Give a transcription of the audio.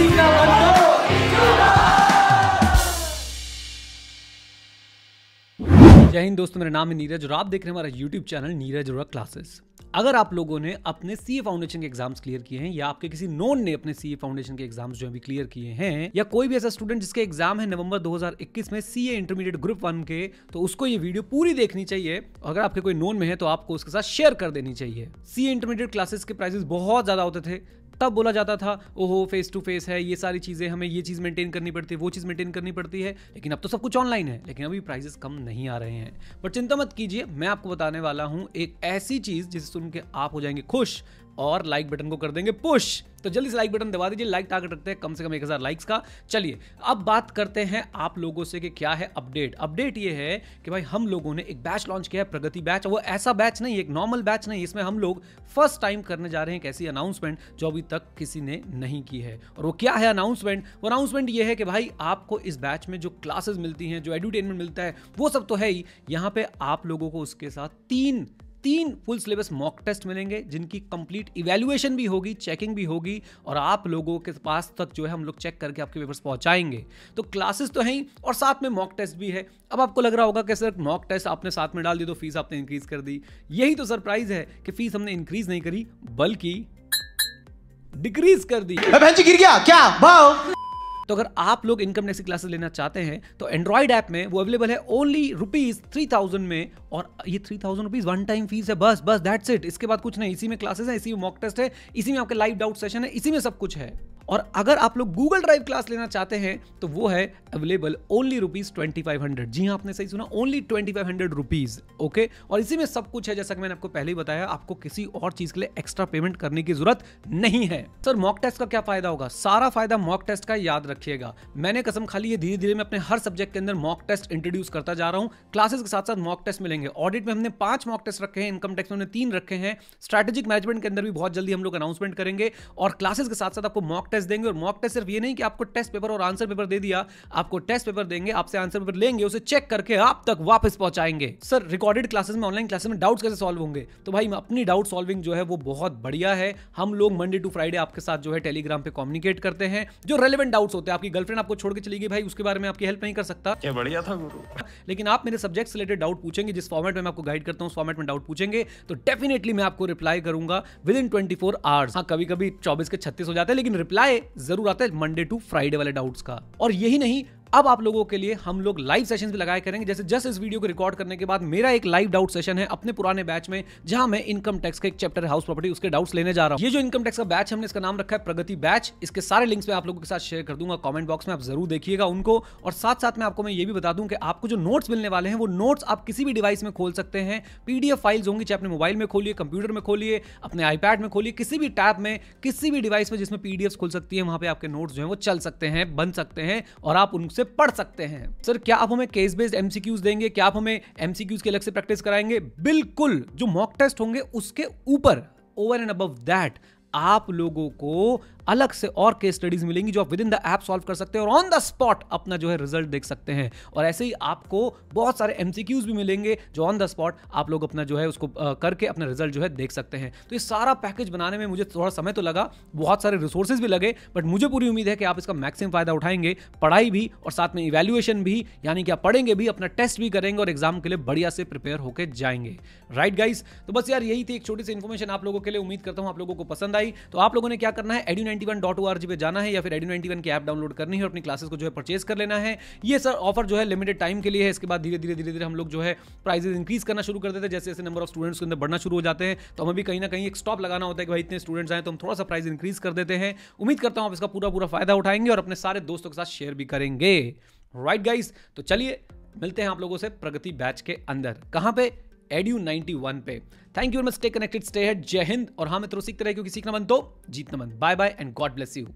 जय हिंद दोस्तों मेरा नाम है नीरज और आप देख रहे हैं हमारा यूट्यूब चैनल नीरज और क्लासेस अगर आप लोगों ने अपने सी फाउंडेशन के एग्जाम्स क्लियर किए हैं या आपके किसी नोन ने अपने सी फाउंडेशन के एग्जाम्स जो अभी क्लियर किए हैं या कोई भी ऐसा स्टूडेंट जिसके एग्जाम है नवंबर 2021 में C A intermediate group one के तो उसको ये वीडियो पूरी देखनी चाहिए अगर आपके कोई नोन में है तो आपको उसके साथ शेयर कर देनी चाहिए सी ए इंटरमीडिएट क्लासेस के प्राइजेस बहुत ज्यादा होते थे तब बोला जाता था ओहो फेस टू फेस है ये सारी चीज़ें हमें ये चीज़ मेंटेन करनी पड़ती है वो चीज़ मेंटेन करनी पड़ती है लेकिन अब तो सब कुछ ऑनलाइन है लेकिन अभी प्राइजेस कम नहीं आ रहे हैं बट चिंता मत कीजिए मैं आपको बताने वाला हूँ एक ऐसी चीज़ जिसे सुन के आप हो जाएंगे खुश और लाइक बटन को कर देंगे पुश तो जल्दी से लाइक बटन दबा दीजिए लाइक टारगेट रखते हैं कम से कम एक हज़ार लाइक्स का चलिए अब बात करते हैं आप लोगों से कि क्या है अपडेट अपडेट ये है कि भाई हम लोगों ने एक बैच लॉन्च किया है प्रगति बैच वो ऐसा बैच नहीं एक नॉर्मल बैच नहीं इसमें हम लोग फर्स्ट टाइम करने जा रहे हैं एक ऐसी अनाउंसमेंट जो अभी तक किसी ने नहीं की है और वो क्या है अनाउंसमेंट वो अनाउंसमेंट ये है कि भाई आपको इस बैच में जो क्लासेस मिलती हैं जो एडवर्टेनमेंट मिलता है वो सब तो है ही यहाँ पे आप लोगों को उसके साथ तीन तीन फुल सिलेबस मॉक टेस्ट मिलेंगे जिनकी कंप्लीट इवेल्युएशन भी होगी चेकिंग भी होगी और आप लोगों के पास तक जो है हम लोग चेक करके आपके पेपर्स पहुंचाएंगे तो क्लासेस तो हैं ही और साथ में मॉक टेस्ट भी है अब आपको लग रहा होगा कि सर मॉक टेस्ट आपने साथ में डाल दी तो फीस आपने इंक्रीज कर दी यही तो सरप्राइज है कि फीस हमने इंक्रीज नहीं करी बल्कि डिक्रीज कर दी गिर गया क्या भाव तो अगर आप लोग इनकम टैक्स की क्लासेस लेना चाहते हैं तो एंड्रॉइड ऐप में वो अवेलेबल है ओनली रुपीज थ्री थाउजेंड में और ये three thousand rupees one time fee है बस बस दैट्स इट इसके बाद कुछ नहीं इसी में क्लासेस है इसी में मॉक टेस्ट है इसी में आपके लाइव डाउट सेशन है इसी में सब कुछ है और अगर आप लोग गूगल ड्राइव क्लास लेना चाहते हैं तो वो है available only rupees twenty five hundred जी हाँ आपने सही सुना only twenty five hundred rupees okay और इसी में सब कुछ है जैसा कि मैंने आपको पहले ही बताया आपको किसी और चीज के लिए एक्स्ट्रा पेमेंट करने की जरूरत नहीं है सर मॉक टेस्ट का क्या फायदा होगा सारा फायदा मॉक टेस्ट का याद रखिएगा मैंने कसम खाली है धीरे धीरे मैं अपने हर सब्जेक्ट के अंदर मॉक टेस्ट इंट्रोड्यूस करता जा रहा हूँ क्लासेस के साथ साथ मॉक टेस्ट मिलेंगे ऑडिट में हमने पांच मॉक टेस्ट रखे हैं इनकम टैक्स में हमने तीन रखे हैं स्ट्रेटेजिक मैनेजमेंट के अंदर भी बहुत जल्दी हम लोग अनाउंसमेंट करेंगे और क्लासेस के साथ साथ आपको मॉक टेस्ट टेस्ट देंगे और मॉक टेस्ट सिर्फ ये नहीं कि आपको टेस्ट पेपर और आंसर पेपर दे दिया आपको टेस्ट पेपर देंगे आपसे आंसर पेपर लेंगे उसे चेक करके आप तक वापस पहुंचाएंगे सर रिकॉर्डेड क्लासेस में ऑनलाइन क्लासेस में डाउट्स कैसे सॉल्व होंगे तो भाई अपनी डाउट सॉल्विंग जो है वो बहुत बढ़िया है हम लोग मंडे टू फ्राइडे आपके साथ जो है टेलीग्राम पे कम्युनिकेट करते हैं जो रेलिवेंट डाउट्स होते हैं आपकी गर्लफ्रेंड आपको छोड़ के चली गई भाई उसके बारे में आपकी हेल्प नहीं कर सकता क्या बढ़िया था गुरु लेकिन आप मेरे सब्जेक्ट रिलेटेड डाउट पूछेंगे जिस फॉर्मेट में मैं आपको गाइड करता हूँ उस फॉर्मेट में डाउट पूछेंगे तो डेफिनेटली मैं आपको रिप्लाई करूंगा within twenty four hours हाँ कभी कभी चौबीस के छत्तीस हो जाते हैं लेकिन रिप्लाई आए जरूर आता है मंडे टू फ्राइडे वाले डाउट्स का और यही नहीं अब आप लोगों के लिए हम लोग लाइव सेशन भी लगाए करेंगे जैसे जस्ट इस वीडियो को रिकॉर्ड करने के बाद मेरा एक लाइव डाउट सेशन है अपने पुराने बैच में जहां मैं इनकम टैक्स का एक चैप्टर हाउस प्रॉपर्टी उसके डाउट्स लेने जा रहा हूं ये जो इनकम टैक्स का बैच हमने इसका नाम रखा है प्रगति बैच इसके सारे लिंक्स मैं आप लोगों के साथ शेयर कर दूंगा कॉमेंट बॉक्स में आप जरूर देखिएगा उनको और साथ साथ में आपको मैं ये भी बता दूं कि आपको जो नोट्स मिलने वाले हैं वो नोट्स आप किसी भी डिवाइस में खोल सकते हैं पीडीएफ फाइल्स होंगी चाहे अपने मोबाइल में खोलिए कंप्यूटर में खोलिए अपने आईपैड में खोलिए किसी भी टैब में किसी भी डिवाइस में जिसमें पीडीएफ खुल सकती है वहां पर आपके नोट्स जो है वो चल सकते हैं बन सकते हैं और आप उनसे से पढ़ सकते हैं सर क्या आप हमें केस बेस्ड एमसीक्यूज देंगे क्या आप हमें एमसीक्यूज के अलग से प्रैक्टिस कराएंगे बिल्कुल जो मॉक टेस्ट होंगे उसके ऊपर ओवर एंड अबव दैट आप लोगों को अलग से और केस स्टडीज मिलेंगी जो आप within the app solve कर सकते हैं और ऑन द स्पॉट अपना जो है रिजल्ट देख सकते हैं और ऐसे ही आपको बहुत सारे एमसीक्यूज भी मिलेंगे जो ऑन द स्पॉट आप लोग अपना जो है उसको करके अपना रिजल्ट जो है देख सकते हैं तो ये सारा पैकेज बनाने में मुझे थोड़ा समय तो लगा बहुत सारे रिसोर्सेज भी लगे बट मुझे पूरी उम्मीद है कि आप इसका मैक्सिमम फायदा उठाएंगे पढ़ाई भी और साथ में इवेल्युएशन भी यानी कि आप पढ़ेंगे भी अपना टेस्ट भी करेंगे और एग्जाम के लिए बढ़िया से प्रिपेयर होकर जाएंगे राइट गाइज तो बस यार यही थी एक छोटी सी इन्फॉर्मेशन आप लोगों के लिए उम्मीद करता हूँ आप लोगों को पसंद आई तो आप लोगों ने क्या करना है edu ninety one dot O R G पे जाना है या फिर एडू नाइनटी वन की ऐप डाउनलोड करनी है और अपनी क्लासेस को जो है परचेज कर लेना है ये सर ऑफर जो है लिमिटेड टाइम के लिए है इसके बाद धीरे धीरे धीरे धीरे हम लोग जो है प्राइजेस इंक्रीज करना शुरू कर देते हैं जैसे जैसे नंबर ऑफ स्टूडेंट्स के अंदर बढ़ना शुरू हो जाते हैं तो हमें भी कहीं ना कहीं एक स्टॉप लगाना होता है कि भाई इतने स्टूडेंट्स आए तो हम थोड़ा सा प्राइस इंक्रीज कर देते हैं उम्मीद करता हूँ आप इसका पूरा पूरा फायदा उठाएंगे और अपने सारे दोस्तों के साथ शेयर भी करेंगे राइट right गाइस तो चलिए मिलते हैं आप लोगों से प्रगति बैच के अंदर कहाँ पे नाइनटी वन पे thank you very much stay connected stay head Jai Hind और हाँ मित्रों सीखते रहे क्योंकि सीखना मन तो जीतना मन bye bye and God bless you